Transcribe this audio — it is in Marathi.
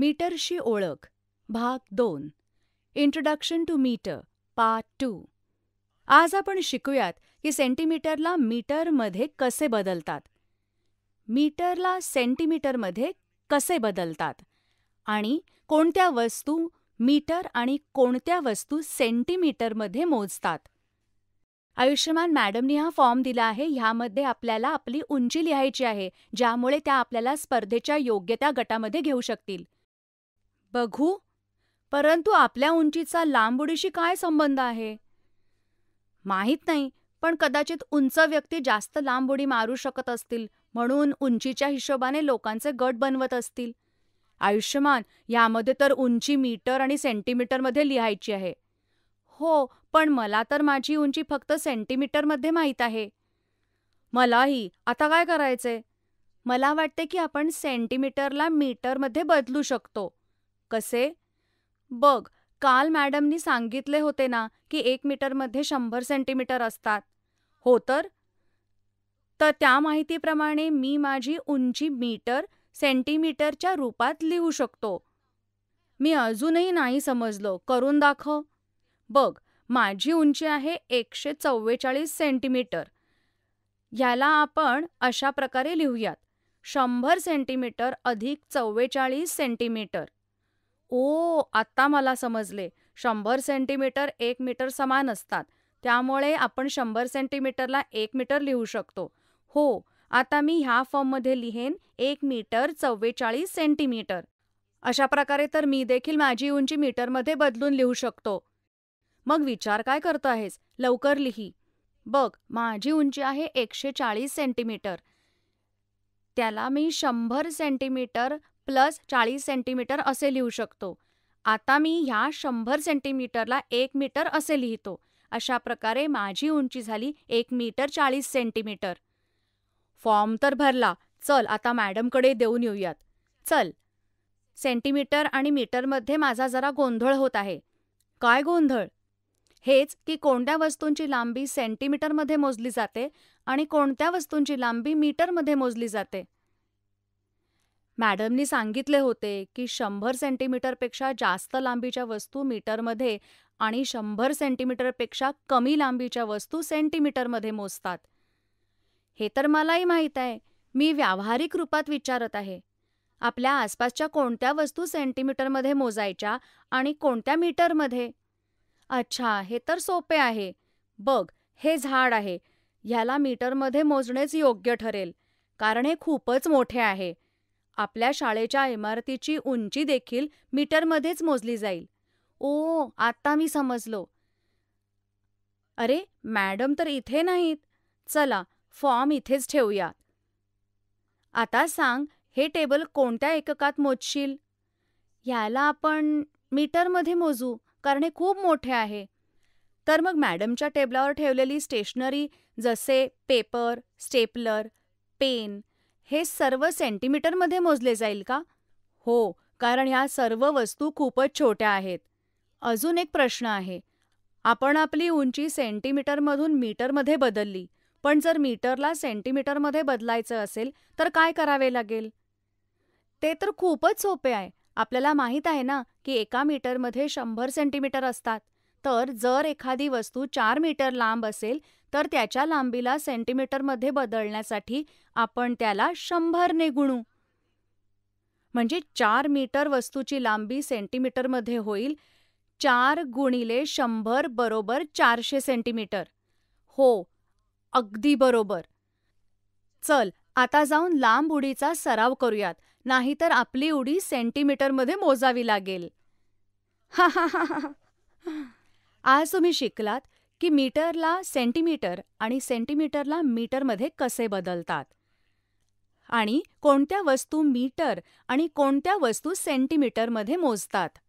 मीटरशी ओळख भाग दोन introduction to meter part two आज आपण शिकूयात की सेंटीमीटरला मीटरमध्ये कसे बदलतात मीटरला सेंटीमीटरमध्ये कसे बदलतात आणि कोणत्या वस्तू मीटर आणि कोणत्या वस्तू सेंटीमीटरमध्ये मोजतात आयुष्यमान मॅडमनी हा फॉर्म दिला आहे ह्यामध्ये आपल्याला आपली उंची लिहायची आहे ज्यामुळे त्या आपल्याला स्पर्धेच्या योग्यता गटामध्ये घेऊ शकतील बघू, परंतु आपल्या उंचीचा लांब उडीशी काय संबंध आहे? माहीत नाही, पण कदाचित उंच व्यक्ती जास्त लांब उडी मारू शकत असतील म्हणून उंचीच्या हिशोबाने लोकांचे गट बनवत असतील. आयुष्यमान, यामध्ये तर उंची मीटर आणि सेंटीमीटरमध्ये लिहायची आहे. हो, पण मला तर माझी उंची फक्त सेंटीमीटरमध्ये माहीत आहे. मलाही, आता काय करायचे? मला वाटते की आपण सेंटीमीटरला मीटरमध्ये बदलू शकतो कसे? बघ, काल मॅडमनी सांगितले होते ना की एक मीटरमध्ये शंभर सेंटीमीटर असतात, हो तर? त्या माहितीप्रमाणे मी माझी उंची मीटर, सेंटीमीटरच्या रूपात लिहू शकतो. मी अजूनही नाही समजलो, करून दाखव. बघ, माझी उंची आहे एकशे चव्वेचाळीस सेंटीमीटर. ह्याला आपण अशा प्रकारे लिहूयात, शंभर सेंटीमीटर अधिक चव्वेचाळीस सेंटीमीटर ओ, आत्ता मला समजले. शंभर सेंटीमीटर एक मीटर समान असतात, त्यामुळे आपण शंभर सेंटीमीटरला एक मीटर लिहू शकतो. हो, आता मी ह्या फॉर्ममध्ये लिहेन एक मीटर चव्वेचाळीस सेंटीमीटर. अशा प्रकारे तर मी देखील माझी उंची मीटरमध्ये बदलून लिहू शकतो. मग विचार काय करतो आहेस, लवकर लिही. बघ, माझी उंची आहे एकशे चाळीस सेंटीमीटर. त्याला मी शंभर सेंटीमीटर प्लस चाळीस सेंटीमीटर असे लिहू शकतो आता मी ह्या शंभर सेंटीमीटरला एक मीटर असे लिहितो अशा प्रकारे माझी उंची झाली एक मीटर चाळीस सेंटीमीटर फॉर्म तर भरला चल आता मॅडमकडे देऊन येऊयात चल सेंटीमीटर आणि मीटरमध्ये माझा जरा गोंधळ होत आहे काय गोंधळ हेच की कोणत्या वस्तूंची लांबी सेंटीमीटरमध्ये मोजली जाते आणि कोणत्या वस्तूंची लांबी मीटरमध्ये मोजली जाते मॅडमनी सांगितले होते की शंभर सेंटीमीटरपेक्षा जास्त लांबीच्या वस्तू मीटरमध्ये आणि शंभर सेंटीमीटरपेक्षा कमी लांबीच्या वस्तू सेंटीमीटरमध्ये मोजतात हे तर मलाही माहीत आहे मी व्यावहारिक रूपात विचारत आहे आपल्या आसपासच्या कोणत्या वस्तू सेंटीमीटरमध्ये मोजायच्या आणि कोणत्या मीटरमध्ये अच्छा हे तर सोपे आहे बघ हे झाड आहे ह्याला मीटरमध्ये मोजणेच योग्य ठरेल कारण हे खूपच मोठे आहे आपल्या शाळेच्या इमारतीची उंची देखील मीटरमध्येच मोजली जाईल ओ आता मी समजलो अरे मॅडम तर इथे नाहीत चला फॉर्म इथेच ठेवूया आता सांग हे टेबल कोणत्या एककात मोजशील याला आपण मीटरमध्ये मोजू कारण हे खूप मोठे आहे तर मग मॅडमच्या टेबलावर ठेवलेली स्टेशनरी जसे पेपर स्टेपलर पेन हे सर्व सेंटीमीटरमध्ये मोजले जाईल का? हो, कारण ह्या सर्व वस्तू खूपच छोट्या आहेत. अजून एक प्रश्न आहे, आपण आपली उंची सेंटीमीटरमधून मीटरमध्ये बदलली, पण जर मीटरला सेंटीमीटरमध्ये बदलायचं असेल तर काय करावे लागेल? ते तर खूपच सोपे आहे. आपल्याला माहीत आहे ना की एका मीटरमध्ये शंभर सेंटीमीटर असतात, तर जर एखादी वस्तू चार मीटर लांब असेल तर त्याच्या लांबीला सेंटीमीटरमध्ये बदलण्यासाठी आपण त्याला शंभरने गुणू म्हणजे चार मीटर वस्तूची लांबी सेंटीमीटरमध्ये होईल चार गुणिले शंभर बरोबर चारशे सेंटीमीटर हो अगदी बरोबर चल आता जाऊन लांब उडीचा सराव करूयात नाहीतर आपली उडी सेंटीमीटरमध्ये मोजावी लागेल आज तुम्ही शिकलात की मीटरला सेंटीमीटर आणि सेंटीमीटरला मीटरमध्ये कसे बदलतात आणि कोणत्या वस्तू मीटर आणि कोणत्या वस्तू सेंटीमीटरमध्ये मोजतात